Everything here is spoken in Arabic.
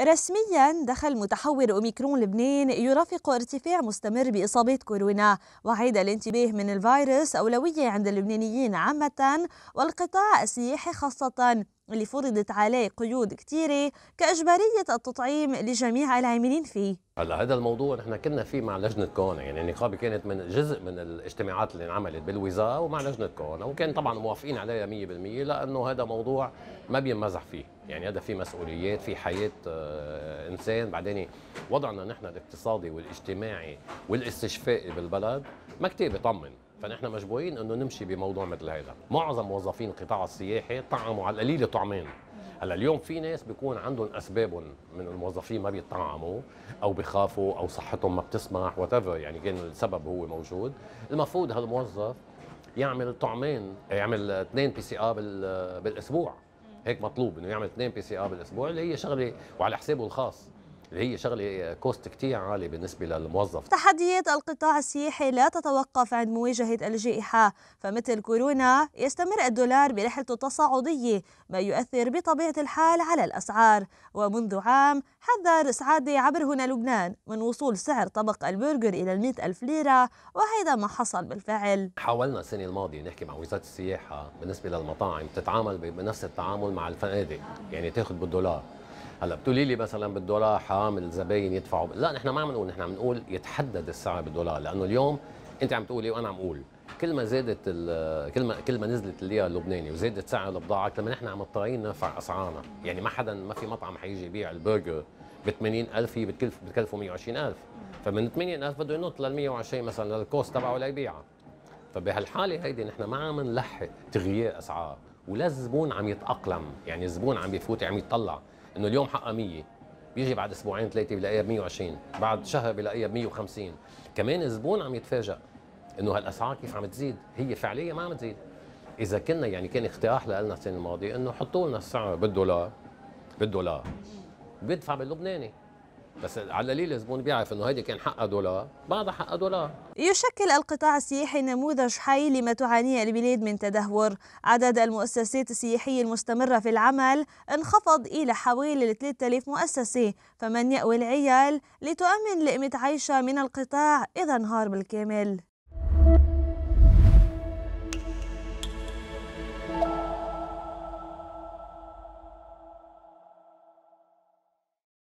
رسميا دخل متحور اوميكرون لبنان يرافق ارتفاع مستمر باصابات كورونا وعاد الانتباه من الفيروس اولويه عند اللبنانيين عامه والقطاع السياحي خاصه اللي فرضت عليه قيود كثيرة كإجبارية التطعيم لجميع العاملين فيه هلا هذا الموضوع نحن كنا فيه مع لجنه كورونا يعني النقابه كانت من جزء من الاجتماعات اللي انعملت بالوزاره ومع لجنه كورونا وكان طبعا موافقين عليها 100% لانه هذا موضوع ما بينمزح فيه يعني هذا في مسؤوليات في حياه آه، انسان بعدين وضعنا نحن الاقتصادي والاجتماعي والاستشفائي بالبلد ما كتير بيطمن فنحن مجبورين انه نمشي بموضوع مثل هذا معظم موظفين القطاع السياحي طعموا على القليله طعمين هلا اليوم في ناس بيكون عندهم اسباب من الموظفين ما بيطعموا او بخافوا او صحتهم ما بتسمح وات يعني كان السبب هو موجود المفروض هالموظف يعمل طعمين يعمل اثنين بي سي ار بالاسبوع هيك مطلوب انه يعمل اثنين بي سي ار بالاسبوع اللي هي شغله وعلى حسابه الخاص اللي هي شغله كوست كتير عالي بالنسبه للموظف تحديات القطاع السياحي لا تتوقف عند مواجهه الجائحه فمثل كورونا يستمر الدولار برحلته التصاعديه ما يؤثر بطبيعه الحال على الاسعار ومنذ عام حذر سعادة عبر هنا لبنان من وصول سعر طبق البرجر إلى المئة ألف ليرة وهذا ما حصل بالفعل حاولنا السنة الماضية نحكي مع وزارة السياحة بالنسبة للمطاعم تتعامل بنفس التعامل مع الفنادق يعني تاخذ بالدولار هلا بتقولي لي مثلا بالدولار حرام الزباين يدفعوا لا نحن ما عم نقول نحن عم نقول يتحدد السعر بالدولار لانه اليوم انت عم تقولي وانا عم اقول كل ما زادت كل ما كل ما نزلت الليره اللبناني وزادت سعر البضاعه كل ما نحن عم مضطرين نرفع اسعارنا يعني ما حدا ما في مطعم حيجي يبيع البرجر ب 80000 هي بتكلف بتكلفه 120000 فمن 80000 بده ينط لل 120 مثلا للكوست تبعه ليبيعها فبهالحاله هيدي نحن ما عم نلحق تغيير اسعار ولا الزبون عم يتاقلم يعني الزبون عم يفوت عم يطلع انه اليوم حقها 100 بيجي بعد اسبوعين ثلاثه بلاقيها ب 120 بعد شهر بلاقيها ب 150 كمان الزبون عم يتفاجئ انه هالاسعار كيف عم تزيد هي فعليا ما عم تزيد اذا كنا يعني كان اقتراح لنا السنه الماضيه انه حطوا لنا السعر بالدولار بالدولار بيدفع باللبناني بس على القليل الزبون بيعرف انه هيدي كان حقها دولار بعضها حقها دولار يشكل القطاع السياحي نموذج حي لما تعانيه البلاد من تدهور عدد المؤسسات السياحية المستمرة في العمل انخفض إلى حوالي 3000 مؤسسة فمن يأوي العيال لتؤمن لقمة عيشها من القطاع إذا انهار بالكامل